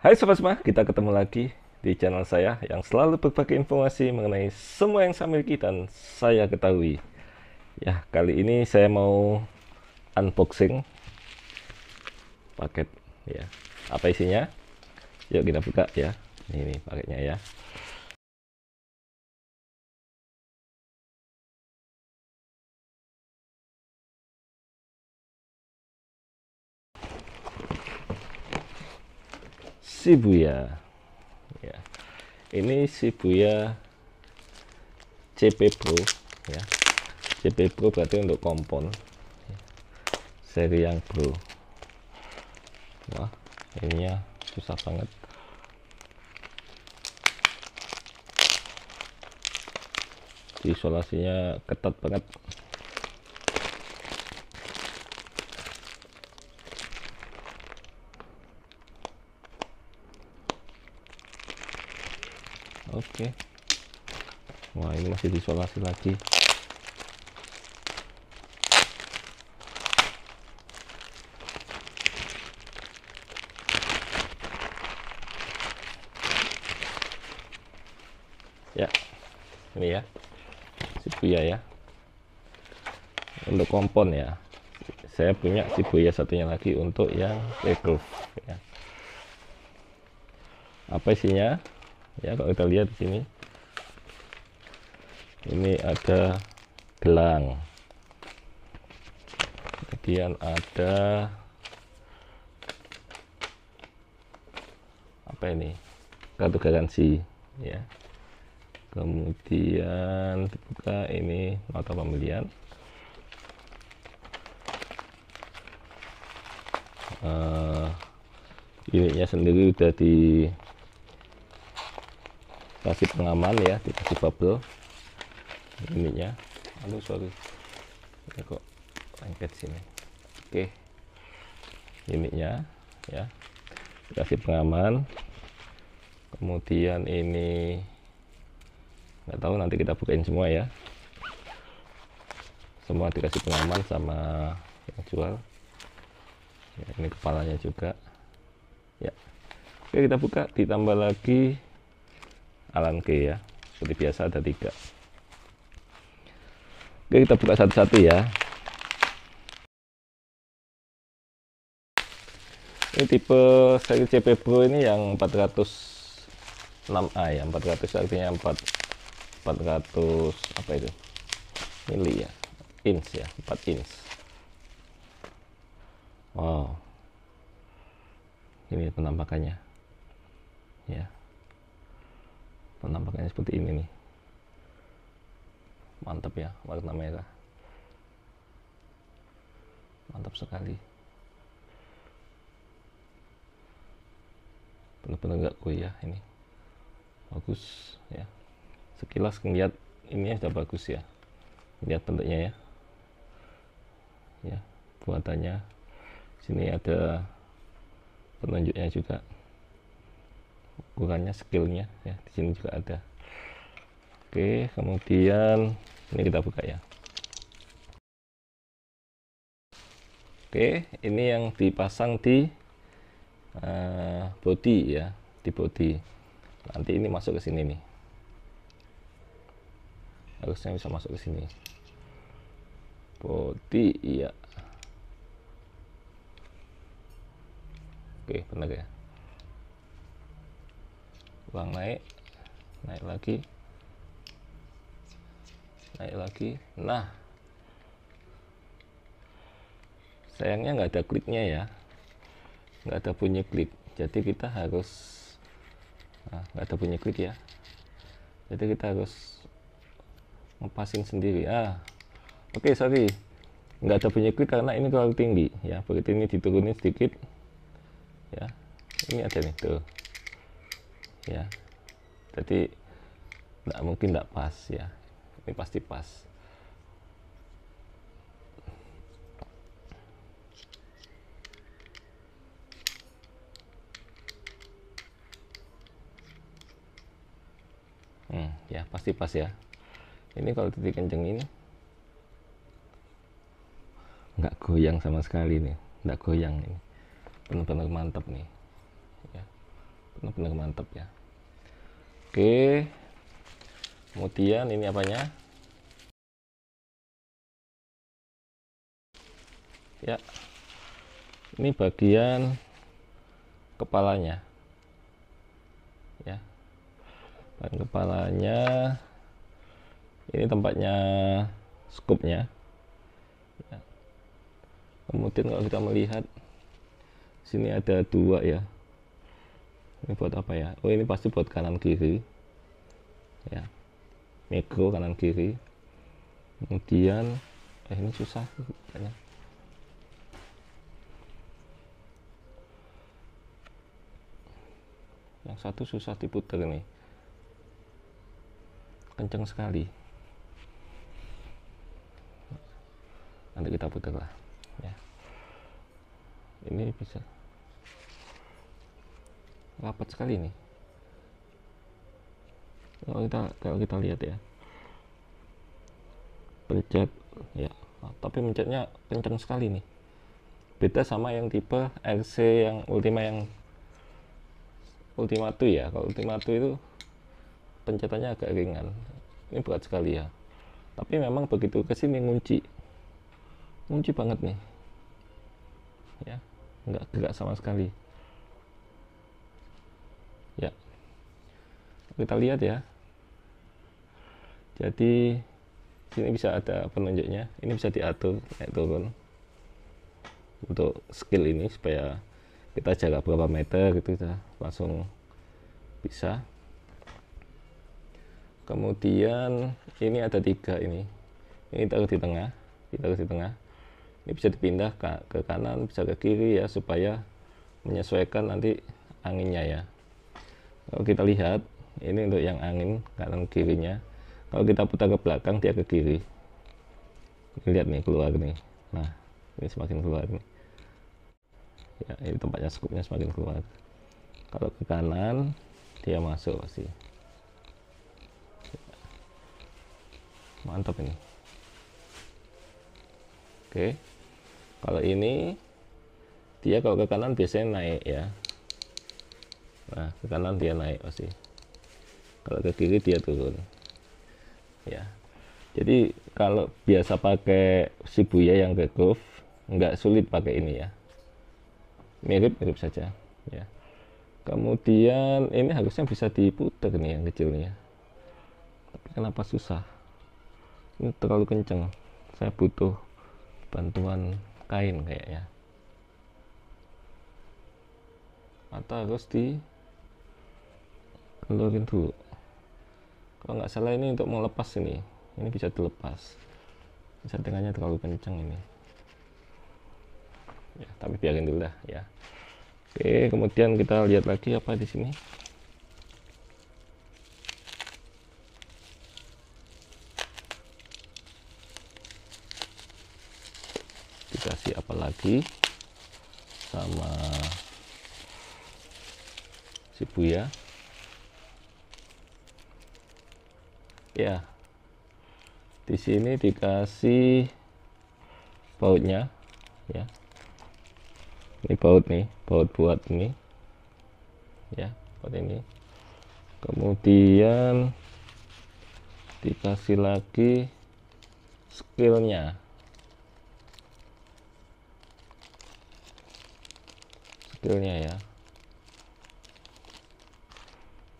Hai Sobat Semua, kita ketemu lagi di channel saya yang selalu berbagi informasi mengenai semua yang saya miliki dan saya ketahui. Ya, kali ini saya mau unboxing paket ya. Apa isinya? Yuk kita buka ya. Ini, ini paketnya ya. Shibuya ya. ini Shibuya CP Pro ya CP Pro berarti untuk kompon ya. seri yang Pro wah ininya susah banget isolasinya ketat banget oke okay. wah ini masih disolasi lagi ya ini ya Shibuya ya untuk kompon ya saya punya Shibuya satunya lagi untuk yang regrowth ya apa isinya ya kalau kita lihat di sini ini ada gelang kemudian ada apa ini kartu garansi ya kemudian dibuka ini nota pembelian uh, eh, ininya sendiri udah di kasih pengaman ya dikasih bubble ini ya lalu sorry ini kok lengket sini oke ini ya ya kasih pengaman kemudian ini nggak tahu nanti kita bukain semua ya semua dikasih pengaman sama yang jual ya, ini kepalanya juga ya oke kita buka ditambah lagi Alan Kay ya seperti biasa ada tiga Oke kita buka satu-satu ya ini tipe seri CP Pro ini yang 406A ya 400 artinya 4 400 apa itu mili ya inch ya 4 inch wow ini penampakannya ya yeah penampakannya seperti ini nih mantap ya warna merah mantap sekali benar-benar -benar goyah ini bagus ya sekilas ngeliat ini sudah bagus ya lihat bentuknya ya ya buatannya sini ada penunjuknya juga ukurannya skillnya ya di sini juga ada oke kemudian ini kita buka ya oke ini yang dipasang di uh, body ya di body nanti ini masuk ke sini nih harusnya bisa masuk ke sini body iya oke benar ya bang naik naik lagi naik lagi nah sayangnya nggak ada kliknya ya nggak ada punya klik jadi kita harus nah, nggak ada punya klik ya jadi kita harus ngepasin sendiri ah oke okay, sorry nggak ada punya klik karena ini terlalu tinggi ya berarti ini diturunin sedikit ya ini ada nih tuh ya jadi tidak mungkin tidak pas ya ini pasti pas hmm, ya pasti pas ya ini kalau titik kenceng ini nggak goyang sama sekali nih nggak goyang ini benar-benar mantap nih ya benar-benar mantap ya oke kemudian ini apanya ya ini bagian kepalanya ya bagian kepalanya ini tempatnya skupnya ya. kemudian kalau kita melihat sini ada dua ya ini buat apa ya oh ini pasti buat kanan kiri ya mikro kanan kiri kemudian eh, ini susah kayaknya yang satu susah diputar nih kenceng sekali nanti kita putar lah ya ini bisa rapat sekali nih kalau kita kalau kita lihat ya pencet ya nah, tapi mencetnya kencang sekali nih beda sama yang tipe RC yang Ultima yang Ultima 2 ya kalau Ultima 2 itu pencetannya agak ringan ini berat sekali ya tapi memang begitu kesini ngunci ngunci banget nih ya nggak gerak sama sekali ya kita lihat ya jadi ini bisa ada penunjuknya ini bisa diatur naik turun untuk skill ini supaya kita jaga berapa meter gitu ya langsung bisa kemudian ini ada tiga ini ini taruh di tengah kita di tengah ini bisa dipindah ke kanan bisa ke kiri ya supaya menyesuaikan nanti anginnya ya kalau kita lihat ini untuk yang angin kanan kirinya kalau kita putar ke belakang dia ke kiri lihat nih keluar nih nah ini semakin keluar nih ya ini tempatnya skupnya semakin keluar kalau ke kanan dia masuk sih. mantap ini oke kalau ini dia kalau ke kanan biasanya naik ya nah ke kanan dia naik pasti kalau ke kiri dia turun ya jadi kalau biasa pakai Shibuya yang ke curve nggak sulit pakai ini ya mirip-mirip saja ya kemudian ini harusnya bisa diputar nih yang kecilnya tapi kenapa susah ini terlalu kenceng saya butuh bantuan kain kayaknya atau harus di keluarin dulu kalau nggak salah ini untuk melepas ini ini bisa dilepas settingannya terlalu kencang ini ya tapi biarin dulu dah, ya oke kemudian kita lihat lagi apa di sini dikasih apa lagi sama si Buya ya di sini dikasih bautnya ya ini baut nih baut buat ini ya buat ini kemudian dikasih lagi skillnya skillnya ya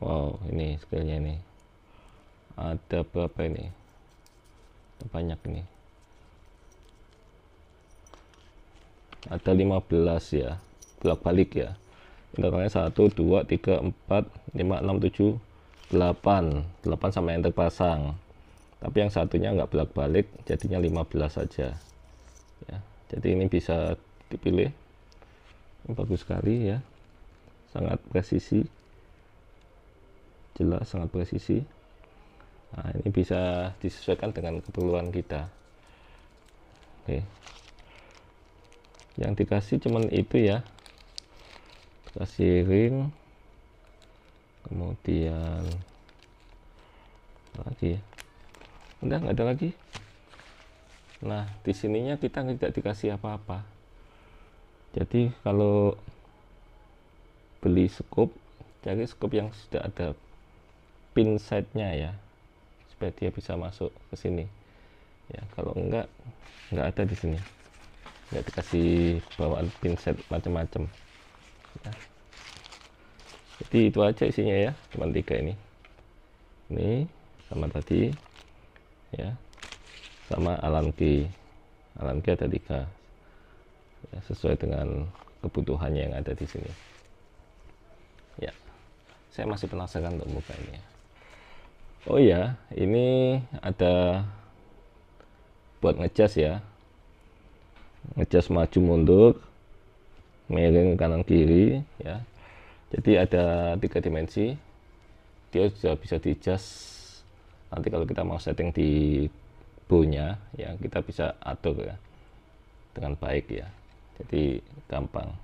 wow ini skillnya nih ada berapa ini banyak ini ada 15 ya bolak balik ya intervalnya 1 2 3 4 5 6 7 8 8 sama yang terpasang tapi yang satunya nggak bolak balik jadinya 15 saja ya jadi ini bisa dipilih ini bagus sekali ya sangat presisi jelas sangat presisi nah, ini bisa disesuaikan dengan keperluan kita oke yang dikasih cuman itu ya kasih ring kemudian lagi udah ya? nggak ada lagi nah di sininya kita tidak dikasih apa-apa jadi kalau beli scoop cari scoop yang sudah ada pin setnya ya supaya dia bisa masuk ke sini ya kalau enggak enggak ada di sini enggak dikasih bawaan pinset macam-macam ya. jadi itu aja isinya ya cuma tiga ini ini sama tadi ya sama alam key alam key ada tiga ya, sesuai dengan kebutuhannya yang ada di sini ya saya masih penasaran untuk buka ini ya oh iya ini ada buat ngecas ya Ngecas maju mundur miring kanan kiri ya jadi ada tiga dimensi dia sudah bisa di -adjust. nanti kalau kita mau setting di bow ya kita bisa atur ya dengan baik ya jadi gampang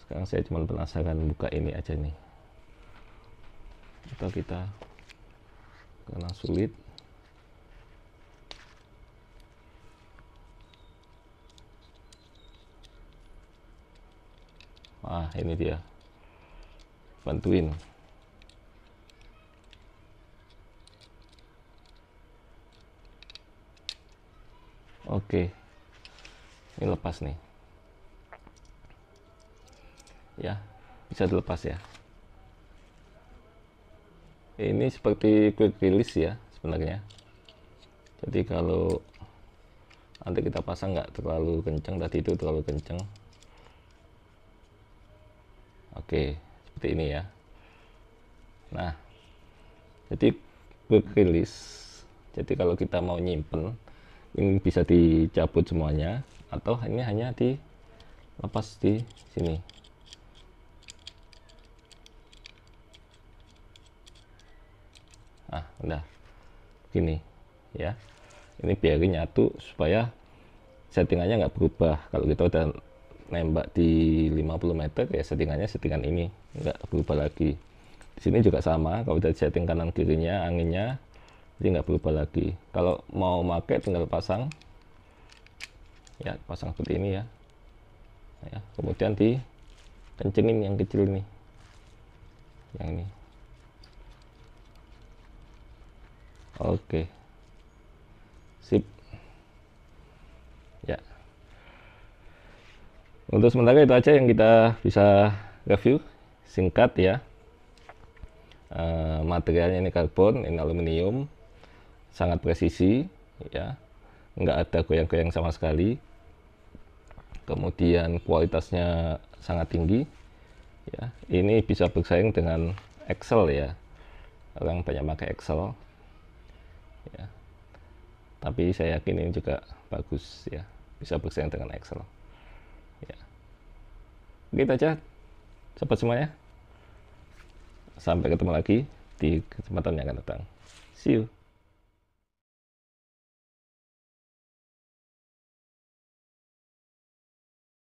sekarang saya cuma penasaran buka ini aja nih atau kita karena sulit ah ini dia bantuin Oke. Ini lepas nih. Ya, bisa dilepas ya ini seperti quick release ya sebenarnya jadi kalau nanti kita pasang nggak terlalu kenceng tadi itu terlalu kenceng oke seperti ini ya nah jadi quick release jadi kalau kita mau nyimpen ini bisa dicabut semuanya atau ini hanya dilepas di sini nah gini ya ini biarin nyatu supaya settingannya nggak berubah kalau kita udah nembak di 50 meter ya settingannya settingan ini nggak berubah lagi di sini juga sama kalau udah setting kanan kirinya anginnya jadi nggak berubah lagi kalau mau pakai tinggal pasang ya pasang seperti ini ya ya kemudian di kencengin yang kecil ini yang ini Oke. Sip. Ya. Untuk sementara itu aja yang kita bisa review singkat ya. Uh, materialnya ini karbon, ini aluminium, sangat presisi ya. Nggak ada goyang-goyang sama sekali. Kemudian kualitasnya sangat tinggi. Ya, ini bisa bersaing dengan Excel ya. Orang banyak pakai Excel ya tapi saya yakin ini juga bagus ya bisa bersaing dengan Excel ya begitu aja sobat semuanya sampai ketemu lagi di kesempatan yang akan datang see you